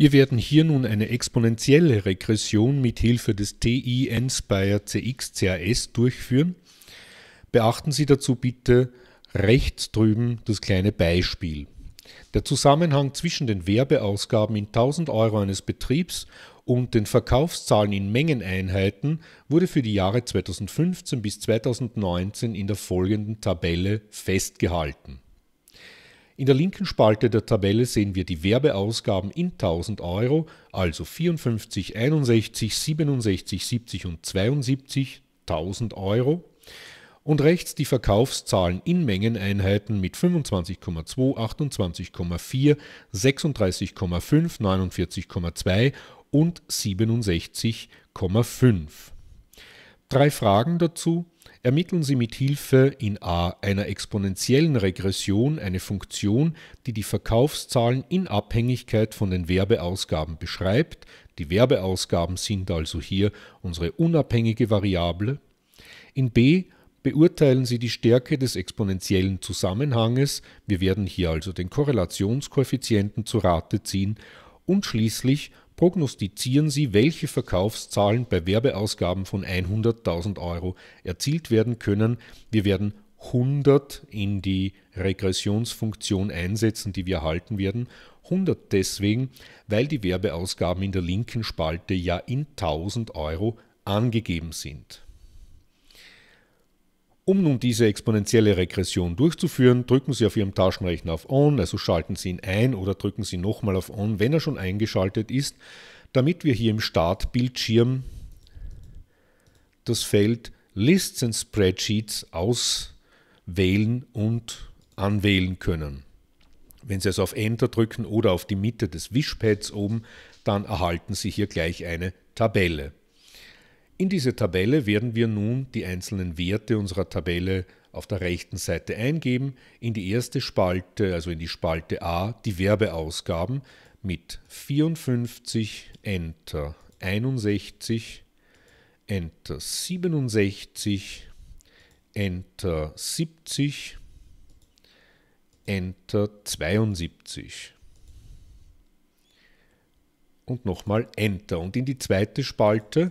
Wir werden hier nun eine exponentielle Regression mit Hilfe des TI Inspire CX-CAS durchführen. Beachten Sie dazu bitte rechts drüben das kleine Beispiel. Der Zusammenhang zwischen den Werbeausgaben in 1000 Euro eines Betriebs und den Verkaufszahlen in Mengeneinheiten wurde für die Jahre 2015 bis 2019 in der folgenden Tabelle festgehalten. In der linken Spalte der Tabelle sehen wir die Werbeausgaben in 1000 Euro, also 54, 61, 67, 70 und 72, 1000 Euro. Und rechts die Verkaufszahlen in Mengeneinheiten mit 25,2, 28,4, 36,5, 49,2 und 67,5. Drei Fragen dazu ermitteln Sie mit Hilfe in a einer exponentiellen Regression eine Funktion, die die Verkaufszahlen in Abhängigkeit von den Werbeausgaben beschreibt. Die Werbeausgaben sind also hier unsere unabhängige Variable. In b beurteilen Sie die Stärke des exponentiellen Zusammenhanges. Wir werden hier also den Korrelationskoeffizienten zu Rate ziehen. Und schließlich prognostizieren sie, welche Verkaufszahlen bei Werbeausgaben von 100.000 Euro erzielt werden können. Wir werden 100 in die Regressionsfunktion einsetzen, die wir halten werden. 100 deswegen, weil die Werbeausgaben in der linken Spalte ja in 1000 Euro angegeben sind. Um nun diese exponentielle Regression durchzuführen, drücken Sie auf Ihrem Taschenrechner auf On, also schalten Sie ihn ein oder drücken Sie nochmal auf On, wenn er schon eingeschaltet ist, damit wir hier im Startbildschirm das Feld Lists and Spreadsheets auswählen und anwählen können. Wenn Sie also auf Enter drücken oder auf die Mitte des Wishpads oben, dann erhalten Sie hier gleich eine Tabelle. In diese Tabelle werden wir nun die einzelnen Werte unserer Tabelle auf der rechten Seite eingeben, in die erste Spalte, also in die Spalte A, die Werbeausgaben mit 54, Enter 61, Enter 67, Enter 70, Enter 72 und nochmal Enter und in die zweite Spalte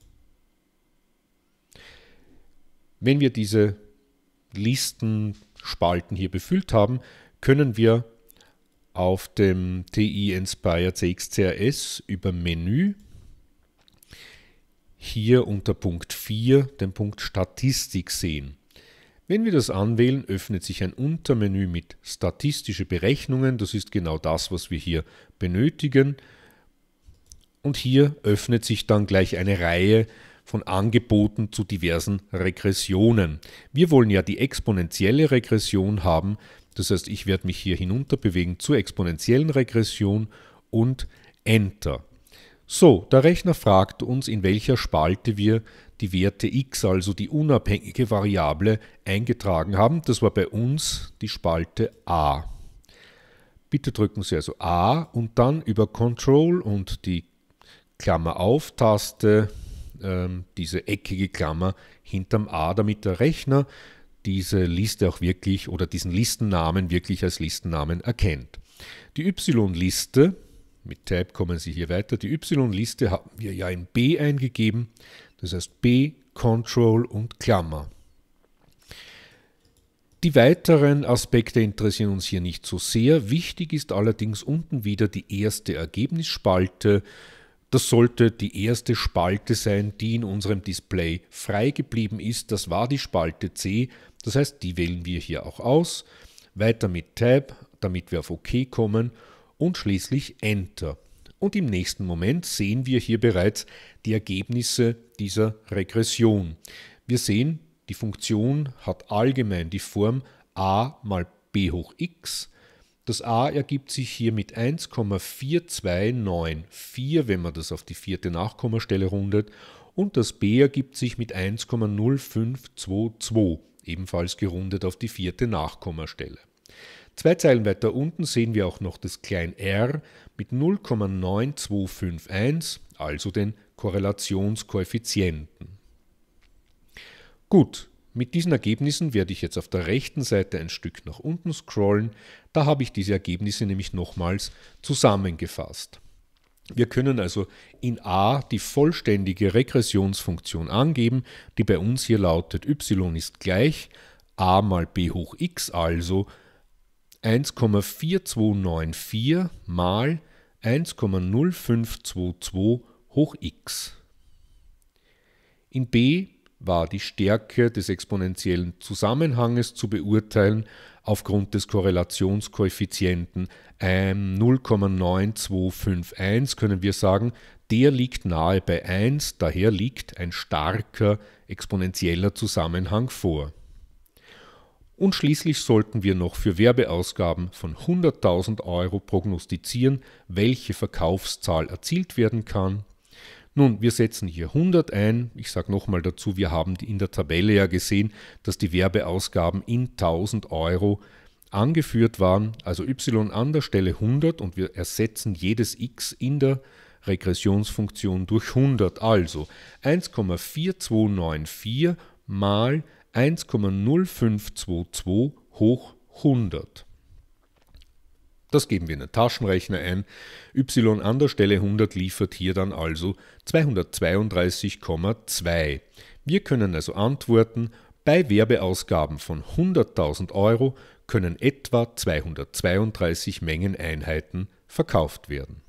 Wenn wir diese Listenspalten hier befüllt haben, können wir auf dem TI Inspire CXCRS über Menü hier unter Punkt 4 den Punkt Statistik sehen. Wenn wir das anwählen, öffnet sich ein Untermenü mit statistische Berechnungen. Das ist genau das, was wir hier benötigen. Und hier öffnet sich dann gleich eine Reihe von Angeboten zu diversen Regressionen. Wir wollen ja die exponentielle Regression haben, das heißt, ich werde mich hier hinunter bewegen zur exponentiellen Regression und Enter. So, der Rechner fragt uns, in welcher Spalte wir die Werte x, also die unabhängige Variable, eingetragen haben. Das war bei uns die Spalte a. Bitte drücken Sie also a und dann über Control und die Klammer auf Taste ähm, diese eckige Klammer hinterm A, damit der Rechner diese Liste auch wirklich oder diesen Listennamen wirklich als Listennamen erkennt. Die Y-Liste, mit Tab kommen Sie hier weiter, die Y-Liste haben wir ja in B eingegeben, das heißt B, Control und Klammer. Die weiteren Aspekte interessieren uns hier nicht so sehr. Wichtig ist allerdings unten wieder die erste Ergebnisspalte. Das sollte die erste Spalte sein, die in unserem Display frei geblieben ist. Das war die Spalte C. Das heißt, die wählen wir hier auch aus. Weiter mit Tab, damit wir auf OK kommen und schließlich Enter. Und im nächsten Moment sehen wir hier bereits die Ergebnisse dieser Regression. Wir sehen, die Funktion hat allgemein die Form a mal b hoch x das a ergibt sich hier mit 1,4294, wenn man das auf die vierte Nachkommastelle rundet, und das b ergibt sich mit 1,0522, ebenfalls gerundet auf die vierte Nachkommastelle. Zwei Zeilen weiter unten sehen wir auch noch das klein r mit 0,9251, also den Korrelationskoeffizienten. Gut, mit diesen Ergebnissen werde ich jetzt auf der rechten Seite ein Stück nach unten scrollen, da habe ich diese Ergebnisse nämlich nochmals zusammengefasst. Wir können also in a die vollständige Regressionsfunktion angeben, die bei uns hier lautet y ist gleich a mal b hoch x, also 1,4294 mal 1,0522 hoch x. In b war die Stärke des exponentiellen Zusammenhanges zu beurteilen aufgrund des Korrelationskoeffizienten 0,9251 können wir sagen, der liegt nahe bei 1, daher liegt ein starker exponentieller Zusammenhang vor. Und schließlich sollten wir noch für Werbeausgaben von 100.000 Euro prognostizieren, welche Verkaufszahl erzielt werden kann, nun, wir setzen hier 100 ein. Ich sage nochmal dazu, wir haben in der Tabelle ja gesehen, dass die Werbeausgaben in 1000 Euro angeführt waren, also y an der Stelle 100 und wir ersetzen jedes x in der Regressionsfunktion durch 100. Also 1,4294 mal 1,0522 hoch 100. Das geben wir in den Taschenrechner ein. Y an der Stelle 100 liefert hier dann also 232,2. Wir können also antworten, bei Werbeausgaben von 100.000 Euro können etwa 232 Mengeneinheiten verkauft werden.